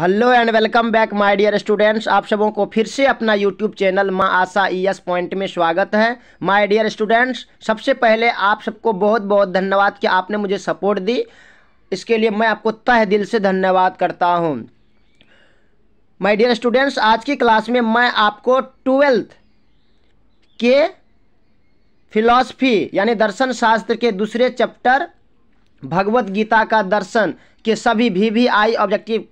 hello and welcome back my dear students आप सबों को फिर से अपना यूट्यूब चैनल माँ आशा ई एस पॉइंट में स्वागत है माय डियर स्टूडेंट्स सबसे पहले आप सबको बहुत बहुत धन्यवाद कि आपने मुझे सपोर्ट दी इसके लिए मैं आपको तह दिल से धन्यवाद करता हूँ माय डियर स्टूडेंट्स आज की क्लास में मैं आपको ट्वेल्थ के फिलॉसफी यानी दर्शन शास्त्र के दूसरे चैप्टर भगवद गीता का दर्शन के सभी भी वी आई ऑब्जेक्टिव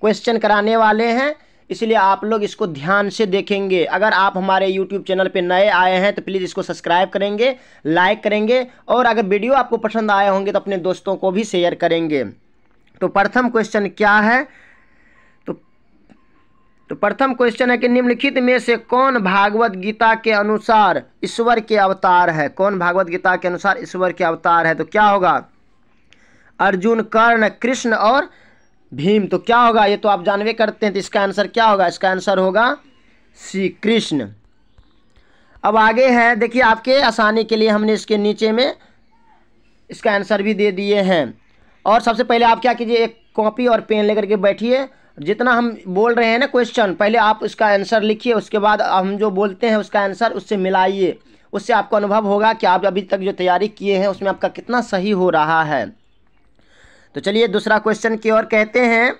क्वेश्चन कराने वाले हैं इसलिए आप लोग इसको ध्यान से देखेंगे अगर आप हमारे यूट्यूब चैनल पर नए आए हैं तो प्लीज़ इसको सब्सक्राइब करेंगे लाइक करेंगे और अगर वीडियो आपको पसंद आए होंगे तो अपने दोस्तों को भी शेयर करेंगे तो प्रथम क्वेश्चन क्या है तो, तो प्रथम क्वेश्चन है कि निम्नलिखित में से कौन भागवत गीता के अनुसार ईश्वर के अवतार है कौन भागवत गीता के अनुसार ईश्वर के अवतार है तो क्या होगा अर्जुन कर्ण कृष्ण और भीम तो क्या होगा ये तो आप जानवे करते हैं तो इसका आंसर क्या होगा इसका आंसर होगा श्री कृष्ण अब आगे है देखिए आपके आसानी के लिए हमने इसके नीचे में इसका आंसर भी दे दिए हैं और सबसे पहले आप क्या कीजिए एक कॉपी और पेन लेकर के बैठिए जितना हम बोल रहे हैं ना क्वेश्चन पहले आप उसका आंसर लिखिए उसके बाद हम जो बोलते हैं उसका आंसर उससे मिलाइए उससे आपको अनुभव होगा कि आप अभी तक जो तैयारी किए हैं उसमें आपका कितना सही हो रहा है तो चलिए दूसरा क्वेश्चन की ओर कहते हैं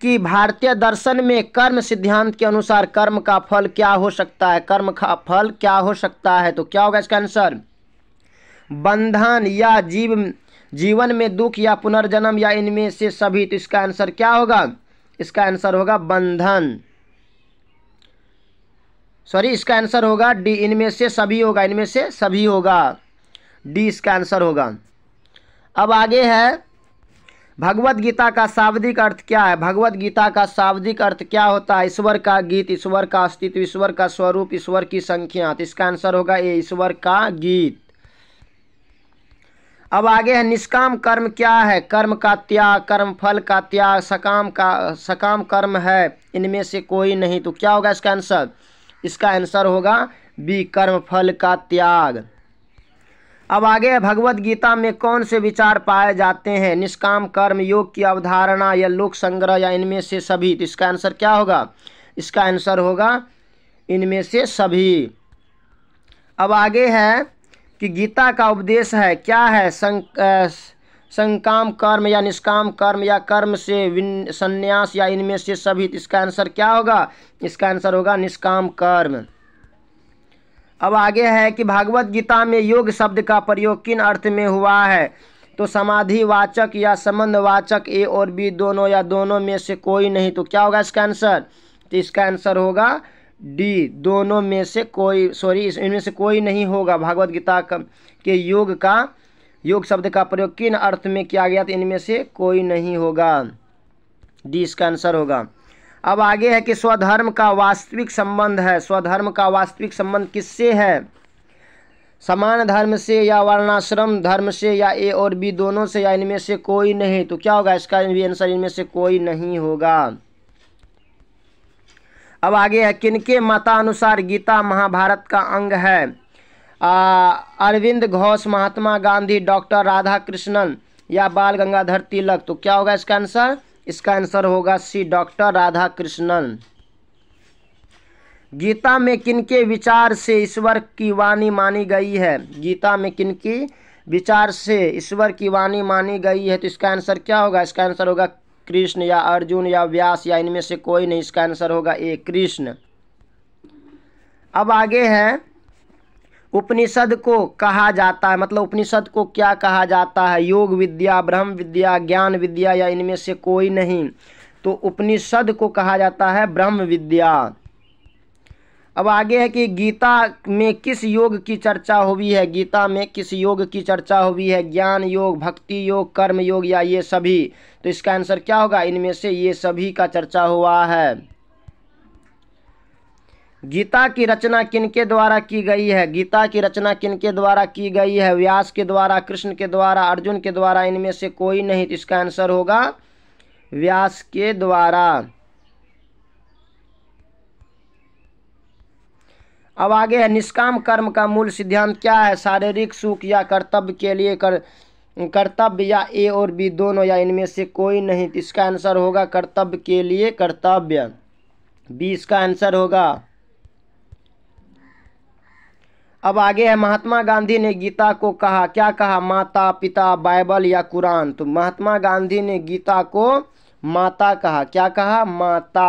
कि भारतीय दर्शन में कर्म सिद्धांत के अनुसार कर्म का फल क्या हो सकता है कर्म का फल क्या हो सकता है तो क्या होगा इसका आंसर बंधन या जीव जीवन में दुख या पुनर्जन्म या इनमें से सभी तो इसका आंसर क्या होगा इसका आंसर होगा बंधन सॉरी इसका आंसर होगा डी इनमें से सभी होगा इनमें से सभी होगा डी इसका आंसर होगा अब आगे है भगवत गीता का शाब्दिक अर्थ क्या है भगवत गीता का शाब्दिक अर्थ क्या होता है ईश्वर का गीत ईश्वर का अस्तित्व ईश्वर का स्वरूप ईश्वर की संख्या तो इसका आंसर होगा ए ईश्वर का गीत अब आगे है निष्काम कर्म क्या है कर्म का त्याग कर्म फल का त्याग सकाम का सकाम कर्म है इनमें से कोई नहीं तो क्या होगा इसका आंसर इसका आंसर होगा बी कर्म फल का त्याग अब आगे भगवत गीता में कौन से विचार पाए जाते हैं निष्काम कर्म योग की अवधारणा या लोक संग्रह या इनमें से सभी तो इसका आंसर क्या होगा इसका आंसर होगा इनमें से सभी अब आगे है कि गीता का उपदेश है क्या है संकाम कर्म या निष्काम कर्म या कर्म से संन्यास या इनमें से सभी तो इसका आंसर क्या होगा इसका आंसर होगा निष्काम कर्म अब आगे है कि भागवत गीता में योग शब्द का प्रयोग किन अर्थ में हुआ है तो समाधिवाचक या संबंधवाचक ए और बी दोनों या दोनों में से कोई नहीं तो क्या होगा इसका आंसर तो इसका आंसर होगा डी दोनों में से कोई सॉरी इनमें से कोई नहीं होगा भागवत गीता के योग का योग शब्द का प्रयोग किन अर्थ में किया गया तो इनमें से कोई नहीं होगा डी इसका आंसर होगा अब आगे है कि स्वधर्म का वास्तविक संबंध है स्वधर्म का वास्तविक संबंध किससे है समान धर्म से या वर्णाश्रम धर्म से या ए और बी दोनों से या इनमें से कोई नहीं तो क्या होगा इसका भी आंसर इनमें से कोई नहीं होगा अब आगे है किनके मतानुसार गीता महाभारत का अंग है आ, अरविंद घोष महात्मा गांधी डॉक्टर राधा कृष्णन या बाल गंगाधर तिलक तो क्या होगा इसका आंसर इसका आंसर होगा C doctor Radhakrishnan Gita में किनके विचार से ईश्वर की वाणी मानी गई है गीता में किनकी विचार से ईश्वर की वाणी मानी गई है तो इसका आंसर क्या होगा इसका आंसर होगा कृष्ण या अर्जुन या व्यास या इनमें से कोई नहीं इसका आंसर होगा ए कृष्ण अब आगे है उपनिषद को कहा जाता है मतलब उपनिषद को क्या कहा जाता है योग विद्या ब्रह्म विद्या ज्ञान विद्या या इनमें से कोई नहीं तो उपनिषद को कहा जाता है ब्रह्म विद्या अब आगे है कि गीता में किस योग की चर्चा हुई है गीता में किस योग की चर्चा हुई है ज्ञान योग भक्ति योग कर्म योग या ये सभी तो इसका आंसर क्या होगा इनमें से ये सभी का चर्चा हुआ है गीता की रचना किनके द्वारा की गई है गीता की रचना किनके द्वारा की गई है व्यास के द्वारा कृष्ण के द्वारा अर्जुन के द्वारा इनमें से कोई नहीं तो इसका आंसर होगा व्यास के द्वारा अब आगे है निष्काम कर्म का मूल सिद्धांत क्या है शारीरिक सुख या कर्तव्य के लिए कर कर्तव्य या ए और बी दोनों या इनमें से कोई नहीं तो इसका आंसर होगा कर्तव्य के लिए कर्तव्य बी इसका आंसर होगा अब आगे है महात्मा गांधी ने गीता को कहा क्या कहा माता पिता बाइबल या कुरान तो महात्मा गांधी ने गीता को माता कहा क्या कहा माता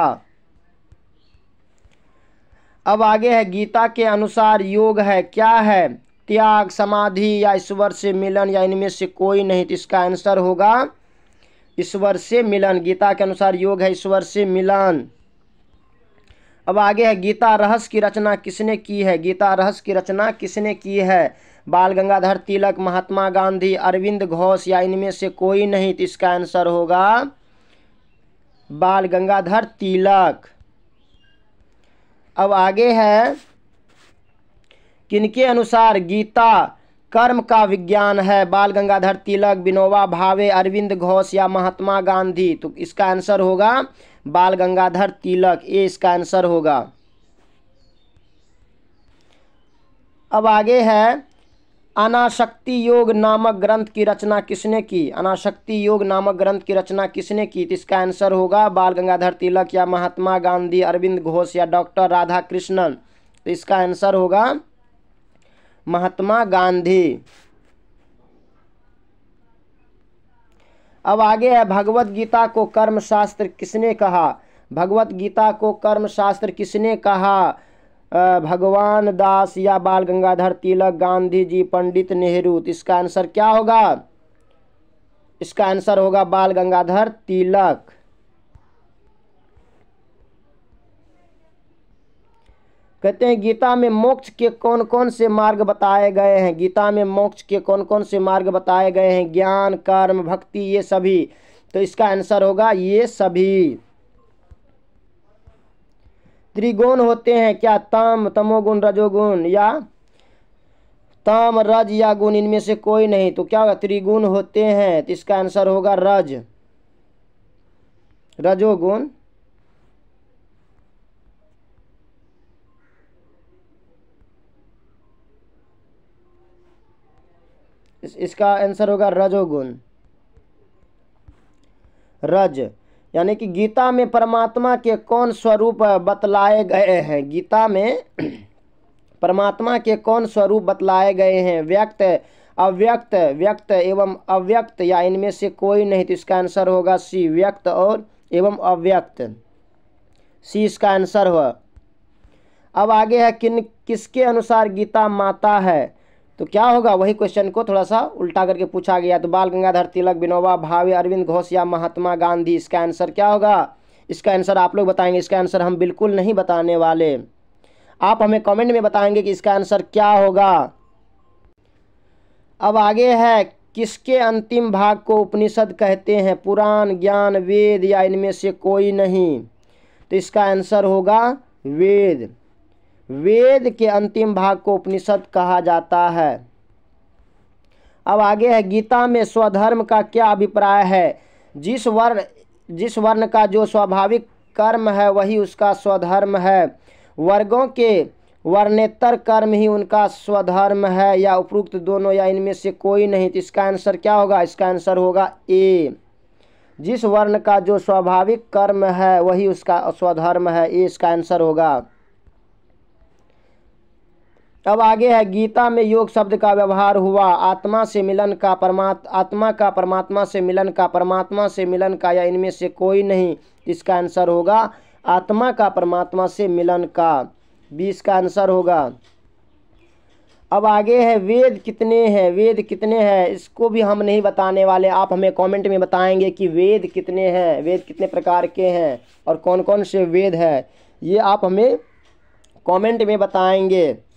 अब आगे है गीता के अनुसार योग है क्या है त्याग समाधि या ईश्वर से मिलन या इनमें से कोई नहीं तो इसका आंसर होगा ईश्वर से मिलन गीता के अनुसार योग है ईश्वर से मिलन अब आगे है गीता रहस्य की रचना किसने की है गीता रहस्य की रचना किसने की है बाल गंगाधर तिलक महात्मा गांधी अरविंद घोष या इनमें से कोई नहीं तो इसका आंसर होगा बाल गंगाधर तिलक अब आगे है किनके अनुसार गीता कर्म का विज्ञान है बाल गंगाधर तिलक विनोबा भावे अरविंद घोष या महात्मा गांधी तो इसका आंसर होगा बाल गंगाधर तिलक ये इसका आंसर होगा अब आगे है अनाशक्ति योग नामक ग्रंथ की रचना किसने की अनाशक्ति योग नामक ग्रंथ की रचना किसने की तो इसका आंसर होगा बाल गंगाधर तिलक या महात्मा गांधी अरविंद घोष या डॉक्टर राधा कृष्णन तो इसका आंसर होगा महात्मा गांधी अब आगे है भगवत गीता को शास्त्र किसने कहा भगवत गीता को शास्त्र किसने कहा भगवान दास या बाल गंगाधर तिलक गांधी जी पंडित नेहरू तो इसका आंसर क्या होगा इसका आंसर होगा बाल गंगाधर तिलक कहते हैं गीता में मोक्ष के कौन कौन से मार्ग बताए गए हैं गीता में मोक्ष के कौन कौन से मार्ग बताए गए हैं ज्ञान कर्म भक्ति ये सभी तो इसका आंसर होगा ये सभी त्रिगुण होते हैं क्या तम तमोगुण रजोगुण या तम रज या गुण इनमें से कोई नहीं तो क्या होगा त्रिगुण होते हैं तो इसका आंसर होगा रज रजोगुण इसका आंसर होगा रजोगुण रज यानी कि गीता में परमात्मा के कौन स्वरूप बतलाए गए हैं गीता में परमात्मा के कौन स्वरूप बतलाए गए हैं व्यक्त अव्यक्त व्यक्त एवं अव्यक्त या इनमें से कोई नहीं तो इसका आंसर होगा सी व्यक्त और एवं अव्यक्त सी इसका आंसर हुआ अब आगे है किन किसके अनुसार गीता माता है तो क्या होगा वही क्वेश्चन को थोड़ा सा उल्टा करके पूछा गया तो बाल गंगाधर तिलक विनोबा भावे अरविंद घोष या महात्मा गांधी इसका आंसर क्या होगा इसका आंसर आप लोग बताएंगे इसका आंसर हम बिल्कुल नहीं बताने वाले आप हमें कमेंट में बताएंगे कि इसका आंसर क्या होगा अब आगे है किसके अंतिम भाग को उपनिषद कहते हैं पुराण ज्ञान वेद या इनमें से कोई नहीं तो इसका आंसर होगा वेद वेद के अंतिम भाग को उपनिषद कहा जाता है अब आगे है गीता में स्वधर्म का क्या अभिप्राय है जिस वर्ण जिस वर्ण का जो स्वाभाविक कर्म है वही उसका स्वधर्म है वर्गों के वर्णेतर कर्म ही उनका स्वधर्म है या उपरोक्त दोनों या इनमें से कोई नहीं तो इसका आंसर क्या होगा इसका आंसर होगा ए जिस वर्ण का जो स्वाभाविक कर्म है वही उसका स्वधर्म है ए इसका आंसर होगा तब आगे है गीता में योग शब्द का व्यवहार हुआ आत्मा से मिलन का परमात्मा आत्मा का परमात्मा से मिलन का परमात्मा से मिलन का या इनमें से कोई नहीं इसका आंसर होगा आत्मा का परमात्मा से मिलन का बीस का आंसर होगा अब आगे है वेद कितने हैं वेद कितने हैं इसको भी हम नहीं बताने वाले आप हमें कमेंट में बताएंगे कि वेद कितने हैं वेद कितने प्रकार के हैं और कौन कौन से वेद है ये आप हमें कमेंट में बताएंगे